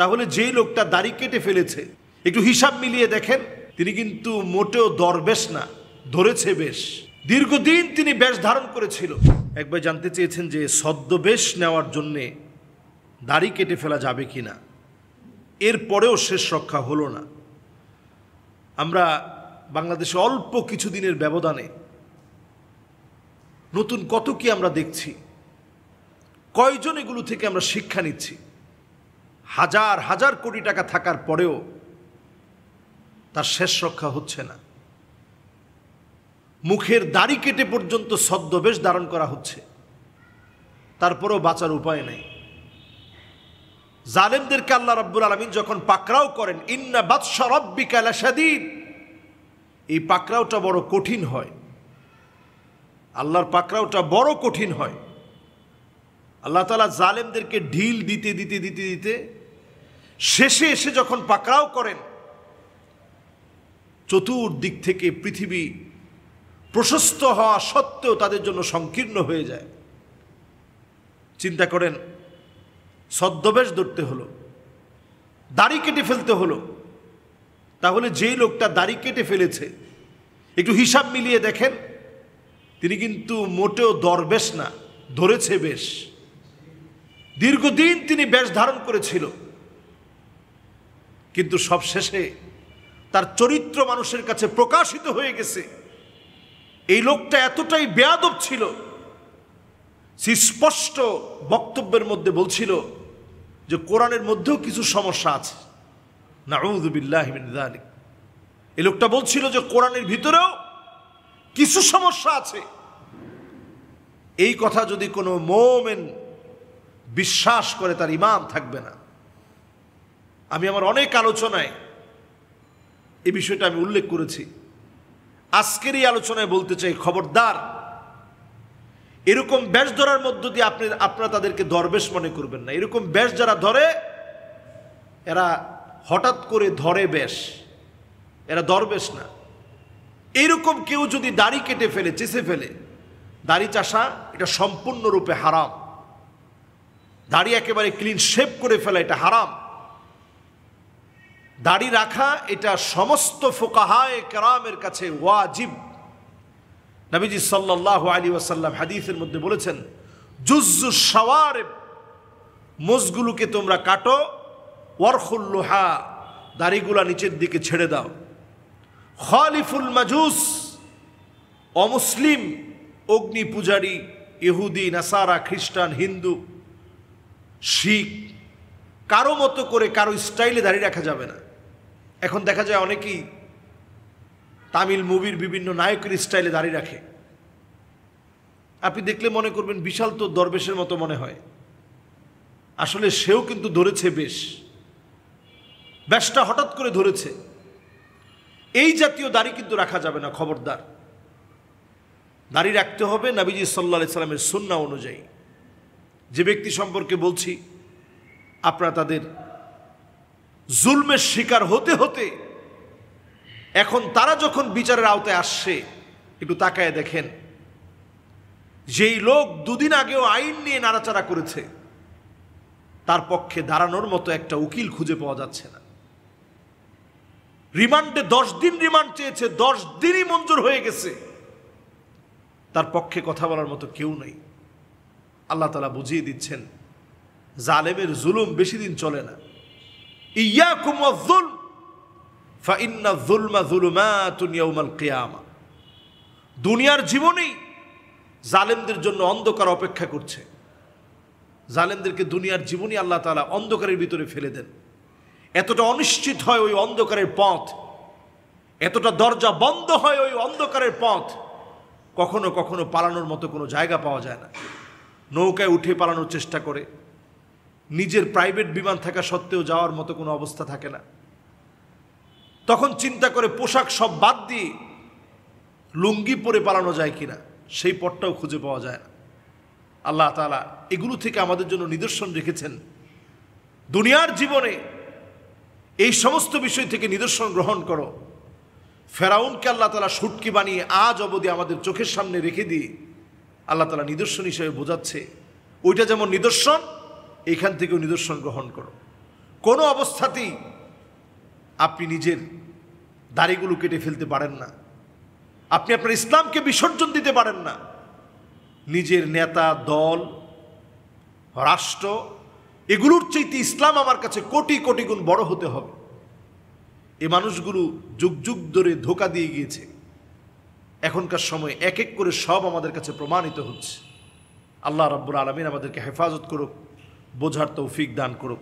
তাহলে যেই লোকটা দাড়ি কেটে ফেলেছে একটু হিসাব মিলিয়ে দেখেন তিনি কিন্তু মোটেও দরবেশ না ধরেছে বেশ দীর্ঘদিন তিনি বেশ ধারণ করেছিল একবার জানতে চেয়েছেন যে সদ্যবেশ নেওয়ার জন্যে দাড়ি কেটে ফেলা যাবে কি না এরপরেও শেষ রক্ষা হলো না আমরা বাংলাদেশে অল্প কিছুদিনের ব্যবধানে নতুন কত কি আমরা দেখছি কয়জন এগুলো থেকে আমরা শিক্ষা নিচ্ছি হাজার হাজার কোটি টাকা থাকার পরেও তার শেষ রক্ষা হচ্ছে না মুখের দাড়ি কেটে পর্যন্ত ছদ্মবেশ ধারণ করা হচ্ছে তারপরেও বাঁচার উপায় নেই জালেমদেরকে আল্লাহ রব্বুল আলমিন যখন পাকরাও করেন ইন্না বাদশা রব্বিকা লাসাদিদ এই পাকরাওটা বড় কঠিন হয় আল্লাহর পাকরাওটা বড় কঠিন হয় আল্লাহ তালা জালেমদেরকে ঢিল দিতে দিতে দিতে দিতে শেষে এসে যখন পাকড়াও করেন চতুর্দিক থেকে পৃথিবী প্রশস্ত হওয়া সত্ত্বেও তাদের জন্য সংকীর্ণ হয়ে যায় চিন্তা করেন ছদ্মবেশ ধরতে হলো দাড়ি কেটে ফেলতে হলো তাহলে যেই লোকটা দাড়ি কেটে ফেলেছে একটু হিসাব মিলিয়ে দেখেন তিনি কিন্তু মোটেও দরবেশ না ধরেছে বেশ দীর্ঘদিন তিনি বেশ ধারণ করেছিল কিন্তু সবশেষে তার চরিত্র মানুষের কাছে প্রকাশিত হয়ে গেছে এই লোকটা এতটাই বেয়াদব ছিল সে স্পষ্ট বক্তব্যের মধ্যে বলছিল যে কোরআনের মধ্যেও কিছু সমস্যা আছে নাউদুবিল্লাহমিনালিক এ লোকটা বলছিল যে কোরআনের ভিতরেও কিছু সমস্যা আছে এই কথা যদি কোনো মোমেন বিশ্বাস করে তার ইমাম থাকবে না আমি আমার অনেক আলোচনায় এ বিষয়টা আমি উল্লেখ করেছি আজকের এই আলোচনায় বলতে চাই খবরদার এরকম ব্যাস ধরার মধ্য দিয়ে আপনি আপনারা তাদেরকে দরবেশ মনে করবেন না এরকম ব্যাস যারা ধরে এরা হঠাৎ করে ধরে ব্যাস এরা দরবেশ না এরকম কেউ যদি দাড়ি কেটে ফেলে চেষে ফেলে দাড়ি চাষা এটা সম্পূর্ণরূপে হারাম দাড়ি একেবারে ক্লিন শেপ করে ফেলা এটা হারাম দাড়ি রাখা এটা সমস্ত ফোকাহায় কেরামের কাছে ওয়াজিব নবীজি সাল্লাহ আলী ওয়াসাল্লাম হাদিসের মধ্যে বলেছেন জুজু সাওয়ার মোজগুলোকে তোমরা কাটো ওয়ারখুল্লুহা দাড়িগুলা নিচের দিকে ছেড়ে দাও খলিফুল মাজুস অমুসলিম অগ্নি পূজারি ইহুদি নাসারা খ্রিস্টান হিন্দু শিখ কারো মতো করে কারো স্টাইলে দাঁড়িয়ে রাখা যাবে না এখন দেখা যায় অনেকেই তামিল মুভির বিভিন্ন নায়কের স্টাইলে দাঁড়িয়ে রাখে আপনি দেখলে মনে করবেন বিশাল তো দরবেশের মতো মনে হয় আসলে সেও কিন্তু ধরেছে বেশ ব্যাসটা হঠাৎ করে ধরেছে এই জাতীয় দাড়ি কিন্তু রাখা যাবে না খবরদার দাড়ি রাখতে হবে নাবিজি সাল্লা সাল্লামের সন্না অনুযায়ী যে ব্যক্তি সম্পর্কে বলছি আপনারা তাদের জুলমের শিকার হতে হতে এখন তারা যখন বিচারের আওতায় আসছে একটু তাকায় দেখেন যেই লোক দুদিন আগেও আইন নিয়ে নাড়াচাড়া করেছে তার পক্ষে দাঁড়ানোর মতো একটা উকিল খুঁজে পাওয়া যাচ্ছে না রিমান্ডে দশ দিন রিমান্ড চেয়েছে দশ দিনই মঞ্জুর হয়ে গেছে তার পক্ষে কথা বলার মতো কেউ নেই আল্লাহ তালা বুঝিয়ে দিচ্ছেন জালেমের জুলুম বেশি দিন চলে না ইয়াকুম জুল ফাইন্না জুলমা জুলুমাতুন ইয়াউমাল কিয়ামা দুনিয়ার জীবনেই জালেমদের জন্য অন্ধকার অপেক্ষা করছে জালেমদেরকে দুনিয়ার জীবনই আল্লাহ তালা অন্ধকারের ভিতরে ফেলে দেন এতটা অনিশ্চিত হয় ওই অন্ধকারের পথ এতটা দরজা বন্ধ হয় ওই অন্ধকারের পথ কখনো কখনো পালানোর মতো কোনো জায়গা পাওয়া যায় না নৌকায় উঠে পালানোর চেষ্টা করে নিজের প্রাইভেট বিমান থাকা সত্ত্বেও যাওয়ার মতো কোনো অবস্থা থাকে না তখন চিন্তা করে পোশাক সব বাদ দিয়ে লুঙ্গি পরে পালানো যায় কিনা সেই পথটাও খুঁজে পাওয়া যায় না আল্লাহ তালা এগুলো থেকে আমাদের জন্য নিদর্শন রেখেছেন দুনিয়ার জীবনে এই সমস্ত বিষয় থেকে নিদর্শন গ্রহণ করো ফেরাউনকে আল্লাহ তালা সুটকি বানিয়ে আজ অবধি আমাদের চোখের সামনে রেখে দিয়ে আল্লাহ তালা নিদর্শন হিসেবে বোঝাচ্ছে ওইটা যেমন নিদর্শন এখান থেকেও নিদর্শন গ্রহণ করো কোনো অবস্থাতেই আপনি নিজের দাড়িগুলো কেটে ফেলতে পারেন না আপনি আপনার ইসলামকে বিসর্জন দিতে পারেন না নিজের নেতা দল রাষ্ট্র এগুলোর চাইতে ইসলাম আমার কাছে কোটি কোটি গুণ বড় হতে হবে এ মানুষগুলো যুগ যুগ ধরে ধোকা দিয়ে গিয়েছে এখনকার সময় এক এক করে সব আমাদের কাছে প্রমাণিত হচ্ছে আল্লাহ রাব্বুল আলমিন আমাদেরকে হেফাজত করুক বোঝার তৌফিক দান করুক